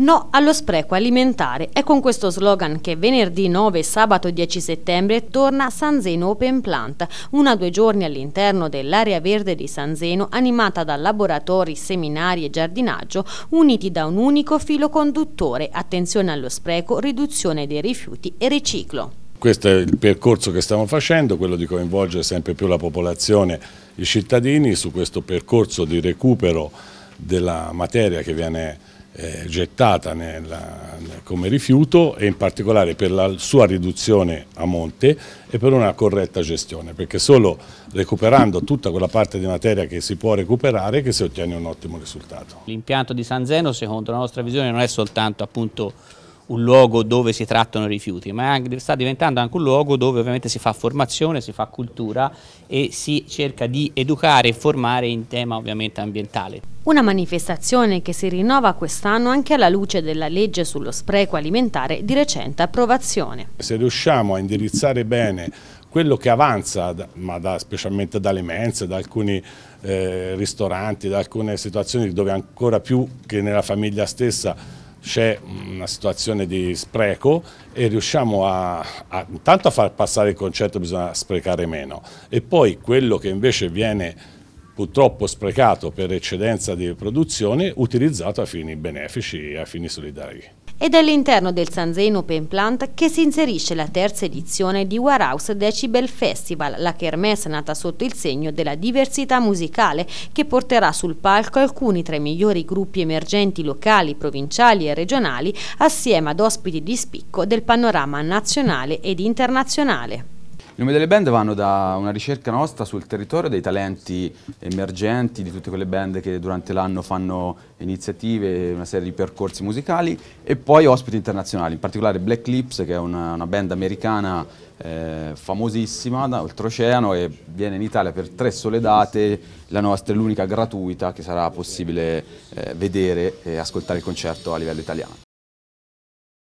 No allo spreco alimentare. È con questo slogan che venerdì 9 e sabato 10 settembre torna San Zeno Open Plant, una due giorni all'interno dell'area verde di San Zeno animata da laboratori, seminari e giardinaggio uniti da un unico filo conduttore, attenzione allo spreco, riduzione dei rifiuti e riciclo. Questo è il percorso che stiamo facendo, quello di coinvolgere sempre più la popolazione, i cittadini su questo percorso di recupero della materia che viene eh, gettata nella, come rifiuto e in particolare per la sua riduzione a monte e per una corretta gestione, perché solo recuperando tutta quella parte di materia che si può recuperare che si ottiene un ottimo risultato. L'impianto di San Zeno secondo la nostra visione non è soltanto appunto un luogo dove si trattano rifiuti, ma anche, sta diventando anche un luogo dove ovviamente si fa formazione, si fa cultura e si cerca di educare e formare in tema ovviamente ambientale. Una manifestazione che si rinnova quest'anno anche alla luce della legge sullo spreco alimentare di recente approvazione. Se riusciamo a indirizzare bene quello che avanza, ma da, specialmente dalle mense, da alcuni eh, ristoranti, da alcune situazioni dove ancora più che nella famiglia stessa c'è una situazione di spreco e riusciamo a, a, intanto a far passare il concetto che bisogna sprecare meno e poi quello che invece viene purtroppo sprecato per eccedenza di produzione utilizzato a fini benefici e a fini solidari ed è all'interno del Sanzen Open Plant che si inserisce la terza edizione di Warhouse Decibel Festival, la kermesse nata sotto il segno della diversità musicale che porterà sul palco alcuni tra i migliori gruppi emergenti locali, provinciali e regionali assieme ad ospiti di spicco del panorama nazionale ed internazionale. I nomi delle band vanno da una ricerca nostra sul territorio dei talenti emergenti, di tutte quelle band che durante l'anno fanno iniziative, una serie di percorsi musicali e poi ospiti internazionali, in particolare Black Lips che è una, una band americana eh, famosissima da oltreoceano e viene in Italia per tre sole date, la nostra è l'unica gratuita che sarà possibile eh, vedere e ascoltare il concerto a livello italiano.